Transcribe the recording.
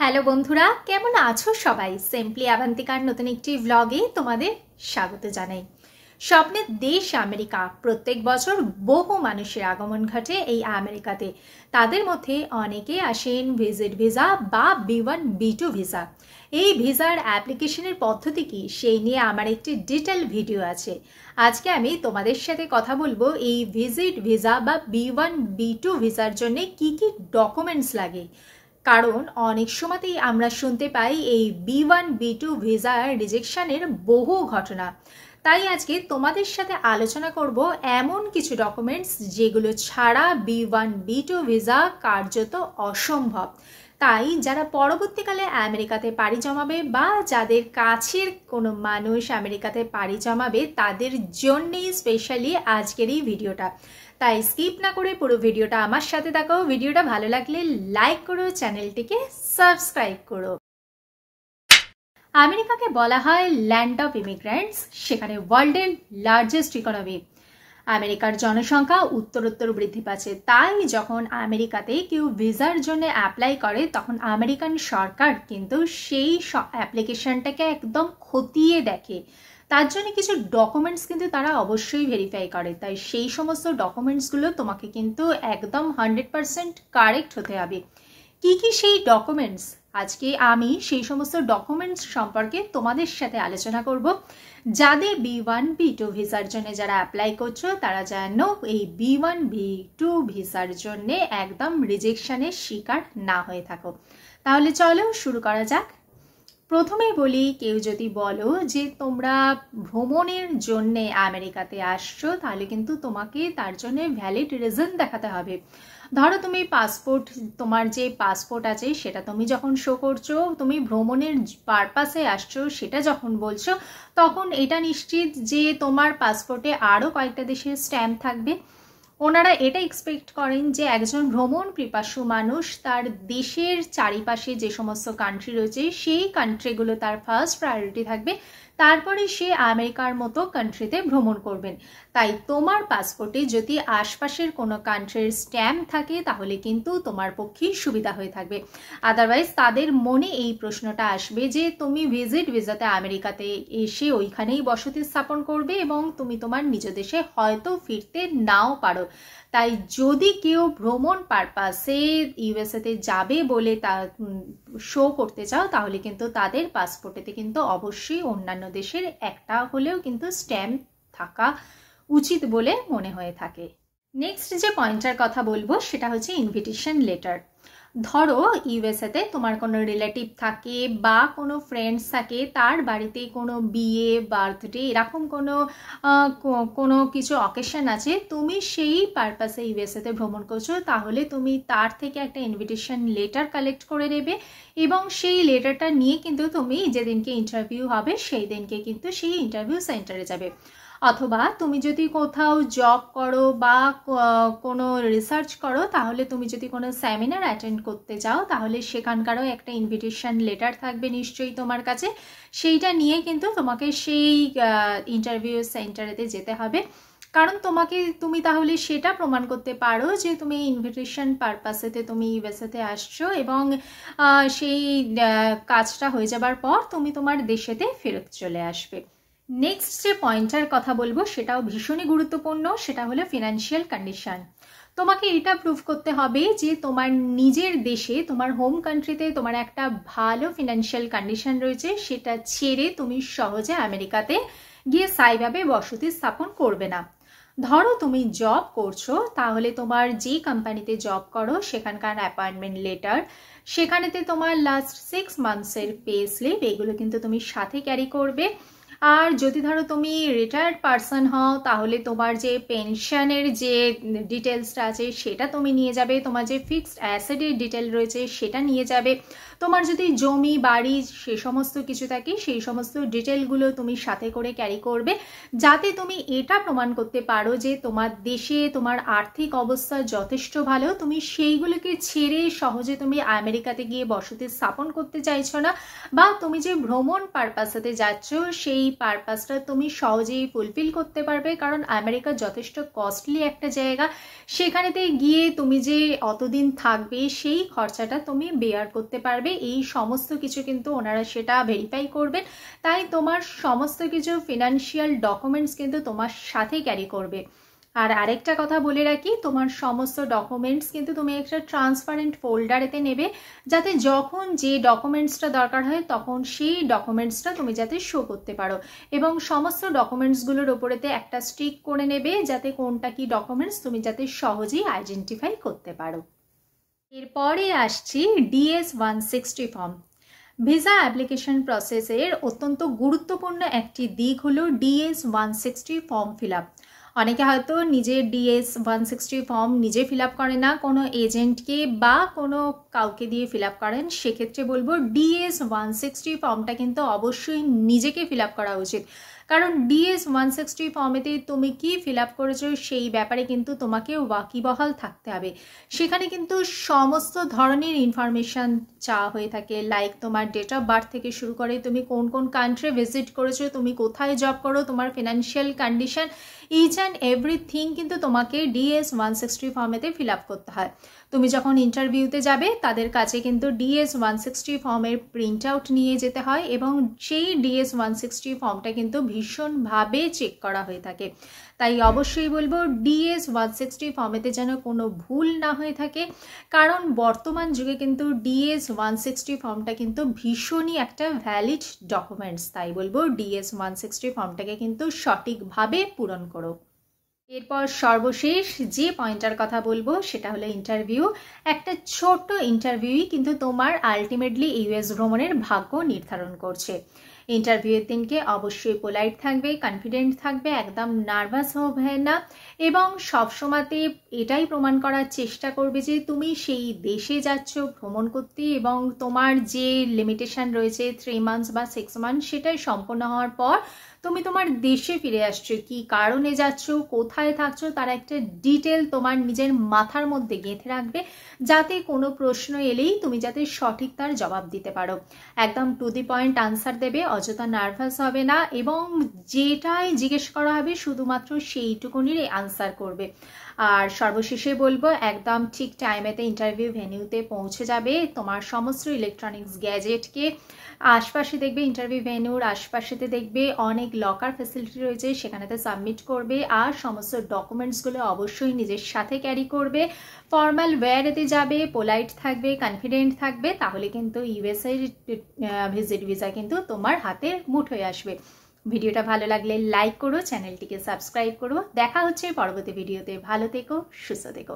hello বন্ধুরা কেমন আছো সবাই সিম্পলি অ্যাভান্তিকার নতুন একটি ভ্লগে তোমাদের স্বাগত জানাই স্বপ্নের দেশ আমেরিকা প্রত্যেক বছর বহু মানুষের আগমন ঘটে এই আমেরিকাতে তাদের মধ্যে অনেকে আসেন ভিজিট ভিসা বা B one B two visa এই ভিসার অ্যাপ্লিকেশনের পদ্ধতি কী সেই নিয়ে আমার একটি ডিটেল ভিডিও আছে আজকে আমি তোমাদের সাথে কথা বলবো এই ভিজিট ভিসা বা বি ওয়ান বি টু ভিসার জন্যে কী কী ডকুমেন্টস লাগে কারণ অনেক সময়তেই আমরা শুনতে পাই এই B one B two visa রিজেকশানের বহু ঘটনা তাই আজকে তোমাদের সাথে আলোচনা করব এমন কিছু ডকুমেন্টস যেগুলো ছাড়া B one B two visa কার্যত অসম্ভব তাই যারা পরবর্তীকালে আমেরিকাতে পাড়ি জমাবে বা যাদের কাছের কোনো মানুষ আমেরিকাতে পাড়ি জমাবে তাদের জন্যেই স্পেশালি আজকের এই ভিডিওটা তাই স্কিপ না করে পুরো ভিডিওটা আমার সাথে দেখাও ভিডিওটা ভালো লাগলে লাইক করো চ্যানেলটিকে সাবস্ক্রাইব করো আমেরিকাকে বলা হয় ল্যান্ড অফ ইমিগ্রেন্টস সেখানে ওয়ার্ল্ডের লার্জেস্ট ইকোনমি আমেরিকার জনসংখ্যা উত্তরোত্তর বৃদ্ধি পাচ্ছে তাই যখন আমেরিকাতে কেউ ভিসার জন্য অ্যাপ্লাই করে তখন আমেরিকান সরকার কিন্তু সেই অ্যাপ্লিকেশনটাকে একদম খতিয়ে দেখে তার জন্য কিছু ডকুমেন্টস কিন্তু তারা অবশ্যই ভেরিফাই করে তাই সেই সমস্ত ডকুমেন্টসগুলো তোমাকে কিন্তু একদম হান্ড্রেড পারসেন্ট কারেক্ট হতে হবে কি কি সেই ডকুমেন্টস আজকে আমি সেই সমস্ত ডকুমেন্টস সম্পর্কে তোমাদের সাথে আলোচনা করব যাদের বি ওয়ান বি টু ভিসার জন্য যারা অ্যাপ্লাই করছো তারা যেন এই বি ওয়ান বি টু ভিসার জন্যে একদম রিজেকশানের শিকার না হয়ে থাকো তাহলে চলো শুরু করা যাক প্রথমেই বলি কেউ যদি বলো যে তোমরা ভ্রমণের জন্যে আমেরিকাতে আসছো তাহলে কিন্তু তোমাকে তার জন্য ভ্যালিড রিজন দেখাতে হবে ধরো তুমি পাসপোর্ট তোমার যে পাসপোর্ট আছে সেটা তুমি যখন শো করছো তুমি ভ্রমণের পারপাসে আসছো সেটা যখন বলছো তখন এটা নিশ্চিত যে তোমার পাসপোর্টে আরও কয়েকটা দেশের স্ট্যাম্প থাকবে ওনারা এটা এক্সপেক্ট করেন যে একজন ভ্রমণ পিপাসু মানুষ তার দেশের চারিপাশে যে সমস্ত কান্ট্রি রয়েছে সেই কান্ট্রিগুলো তার ফার্স্ট প্রায়োরিটি থাকবে তারপরে সে আমেরিকার মতো কান্ট্রিতে ভ্রমণ করবেন তাই তোমার পাসপোর্টে যদি আশপাশের কোনো কান্ট্রির স্ট্যাম্প থাকে তাহলে কিন্তু তোমার পক্ষেই সুবিধা হয়ে থাকবে আদারওয়াইজ তাদের মনে এই প্রশ্নটা আসবে যে তুমি ভিজিট ভিজাতে আমেরিকাতে এসে ওইখানেই বসতি স্থাপন করবে এবং তুমি তোমার নিজ দেশে হয়তো ফিরতে নাও পারো তাই যদি কেউ ভ্রমণ পারপাসে ইউএসএতে যাবে বলে তা শো করতে চাও তাহলে কিন্তু তাদের পাসপোর্টেতে কিন্তু অবশ্যই অন্যান্য দেশের একটা হলেও কিন্তু স্ট্যাম্প থাকা উচিত বলে মনে হয়ে থাকে নেক্সট যে পয়েন্টটার কথা বলবো সেটা হচ্ছে ইনভিটেশন লেটার ধরো ইউএসএতে তোমার কোনো রিলেটিভ থাকে বা কোনো ফ্রেন্ডস থাকে তার বাড়িতে কোনো বিয়ে বার্থডে এরকম কোনো কোনো কিছু অকেশন আছে তুমি সেই পারপাসে ইউএসএতে ভ্রমণ করছো তাহলে তুমি তার থেকে একটা ইনভিটেশন লেটার কালেক্ট করে নেবে এবং সেই লেটারটা নিয়ে কিন্তু তুমি যেদিনকে ইন্টারভিউ হবে সেই দিনকে কিন্তু সেই ইন্টারভিউ সেন্টারে যাবে অথবা তুমি যদি কোথাও জব করো বা কোনো রিসার্চ করো তাহলে তুমি যদি কোনো সেমিনার অ্যাটেন্ড করতে যাও তাহলে সেখানকারও একটা ইনভিটেশন লেটার থাকবে নিশ্চয়ই তোমার কাছে সেইটা নিয়ে কিন্তু তোমাকে সেই ইন্টারভিউ সেন্টারেতে যেতে হবে কারণ তোমাকে তুমি তাহলে সেটা প্রমাণ করতে পারো যে তুমি ইনভিটেশন পারপাসেতে তুমি ইউএসএতে আসছো এবং সেই কাজটা হয়ে যাবার পর তুমি তোমার দেশেতে ফেরত চলে আসবে নেক্সট যে পয়েন্টটার কথা বলবো সেটাও ভীষণই গুরুত্বপূর্ণ সেটা হলো ফিনান্সিয়াল কন্ডিশন তোমাকে এটা প্রুভ করতে হবে যে তোমার নিজের দেশে তোমার হোম কান্ট্রিতে তোমার একটা ভালো ফিনান্সিয়াল কন্ডিশন রয়েছে সেটা ছেড়ে তুমি সহজে আমেরিকাতে গিয়ে সাইভাবে বসতি স্থাপন করবে না ধরো তুমি জব করছো তাহলে তোমার যে কোম্পানিতে জব করো সেখানকার অ্যাপয়েন্টমেন্ট লেটার সেখানেতে তোমার লাস্ট সিক্স মান্থসের পে স্লিপ এগুলো কিন্তু তুমি সাথে ক্যারি করবে আর যদি ধরো তুমি রিটায়ার্ড পারসন হও তাহলে তোমার যে পেনশনের যে ডিটেলসটা আছে সেটা তুমি নিয়ে যাবে তোমার যে ফিক্সড অ্যাসেডের ডিটেল রয়েছে সেটা নিয়ে যাবে তোমার যদি জমি বাড়ি সে সমস্ত কিছু থাকে সেই সমস্ত ডিটেলগুলো তুমি সাথে করে ক্যারি করবে যাতে তুমি এটা প্রমাণ করতে পারো যে তোমার দেশে তোমার আর্থিক অবস্থা যথেষ্ট ভালো তুমি সেইগুলোকে ছেড়ে সহজে তুমি আমেরিকাতে গিয়ে বসতি স্থাপন করতে চাইছো না বা তুমি যে ভ্রমণ পারপাসেতে যাচ্ছ সেই পারপাসটা তুমি সহজেই ফুলফিল করতে পারবে কারণ আমেরিকা যথেষ্ট কস্টলি একটা জায়গা সেখানেতে গিয়ে তুমি যে অতদিন থাকবে সেই খরচাটা তুমি বেয়ার করতে পারবে পারবে এই সমস্ত কিছু কিন্তু ওনারা সেটা ভেরিফাই করবেন তাই তোমার সমস্ত কিছু ফিনান্সিয়াল ডকুমেন্টস কিন্তু তোমার সাথে ক্যারি করবে আর আরেকটা কথা বলে রাখি তোমার সমস্ত ডকুমেন্টস কিন্তু তুমি একটা ট্রান্সপারেন্ট ফোল্ডারেতে নেবে যাতে যখন যে ডকুমেন্টসটা দরকার হয় তখন সেই ডকুমেন্টসটা তুমি যাতে শো করতে পারো এবং সমস্ত ডকুমেন্টসগুলোর ওপরেতে একটা স্টিক করে নেবে যাতে কোনটা কি ডকুমেন্টস তুমি যাতে সহজেই আইডেন্টিফাই করতে পারো এরপরে আসছি DS one sixty form visa application প্রসেসের অত্যন্ত গুরুত্বপূর্ণ একটি দিক হলো DS one sixty form fill up অনেকে হয়তো নিজের ডিএস ওয়ান সিক্সটি ফর্ম নিজে ফিল আপ করে না কোনো এজেন্টকে বা কোনো কাউকে দিয়ে ফিল আপ করেন সেক্ষেত্রে বলবো ডিএস ওয়ান সিক্সটি ফর্মটা কিন্তু অবশ্যই নিজেকে ফিল আপ করা উচিত কারণ ডিএস ওয়ান সিক্সটি ফর্মেতে তুমি কি ফিল আপ করেছো সেই ব্যাপারে কিন্তু তোমাকে ওয়াকিবহাল থাকতে হবে সেখানে কিন্তু সমস্ত ধরনের ইনফরমেশান চাওয়া হয়ে থাকে লাইক তোমার ডেট অফ বার্থ থেকে শুরু করে তুমি কোন কোন কান্ট্রি ভিজিট করেছো তুমি কোথায় জব করো তোমার financial condition each and everything কিন্তু তোমাকে ডিএস ওয়ান সিক্সটি ফর্মেতে ফিল আপ করতে হয় তুমি যখন ইন্টারভিউতে যাবে তাদের কাছে কিন্তু ডিএস ওয়ান সিক্সটি ফর্মের প্রিন্ট আউট নিয়ে যেতে হয় এবং সেই ডিএস ওয়ান সিক্সটি ফর্মটা কিন্তু ভীষণভাবে চেক করা হয়ে থাকে তাই অবশ্যই বলবো ডিএস ওয়ান সিক্সটি ফর্মেতে যেন কোনো ভুল না হয়ে থাকে কারণ বর্তমান যুগে কিন্তু ডিএস ওয়ান সিক্সটি ফর্মটা কিন্তু ভীষণই একটা ভ্যালিড ডকুমেন্টস তাই বলবো ডিএস ওয়ান সিক্সটি ফর্মটাকে কিন্তু সঠিকভাবে পূরণ করো এরপর সর্বশেষ যে পয়েন্টটার কথা বলবো সেটা হলো ইন্টারভিউ একটা ছোট্ট ইন্টারভিউই কিন্তু তোমার আলটিমেটলি ইউএস ভ্রমণের ভাগ্য নির্ধারণ করছে ইন্টারভিউয়ের দিনকে অবশ্যই পোলাইট থাকবে কনফিডেন্ট থাকবে একদম নার্ভাস হবে না এবং সবসময়তে এটাই প্রমাণ করার চেষ্টা করবে যে তুমি সেই দেশে যাচ্ছ ভ্রমণ করতে এবং তোমার যে লিমিটেশান রয়েছে থ্রি মান্থস বা সিক্স মান্থস সেটাই সম্পন্ন হওয়ার পর তুমি তোমার দেশে ফিরে আসছো কি কারণে যাচ্ছ কোথায় থাকছো তার একটা ডিটেল তোমার নিজের মাথার মধ্যে গেঁথে রাখবে যাতে কোনো প্রশ্ন এলেই তুমি যাতে সঠিক তার জবাব দিতে পারো একদম টু দি পয়েন্ট আনসার দেবে অযথা নার্ভাস হবে না এবং যেটাই জিজ্ঞেস করা হবে শুধুমাত্র সেইটুকুনির আনসার করবে আর সর্বশেষে বলবো একদম ঠিক টাইমেতে ইন্টারভিউ ভেনিউতে পৌঁছে যাবে তোমার সমস্ত ইলেকট্রনিক্স গ্যাজেটকে আশপাশে দেখবে ইন্টারভিউ ভেনিউর আশপাশেতে দেখবে অনেক লকার ফেসিলিটি রয়েছে সেখানেতে সাবমিট করবে আর সমস্ত ডকুমেন্টসগুলো অবশ্যই নিজের সাথে ক্যারি করবে ফর্মাল ওয়্যারেতে যাবে পোলাইট থাকবে কনফিডেন্ট থাকবে তাহলে কিন্তু ইউএসএ ভিজিট ভিসা কিন্তু তোমার হাতে মুঠোয় আসবে ভিডিওটা ভালো লাগলে লাইক করো চ্যানেলটিকে সাবস্ক্রাইব করো দেখা হচ্ছে পরবর্তী ভিডিওতে ভালো থেকো সুস্থ থেকো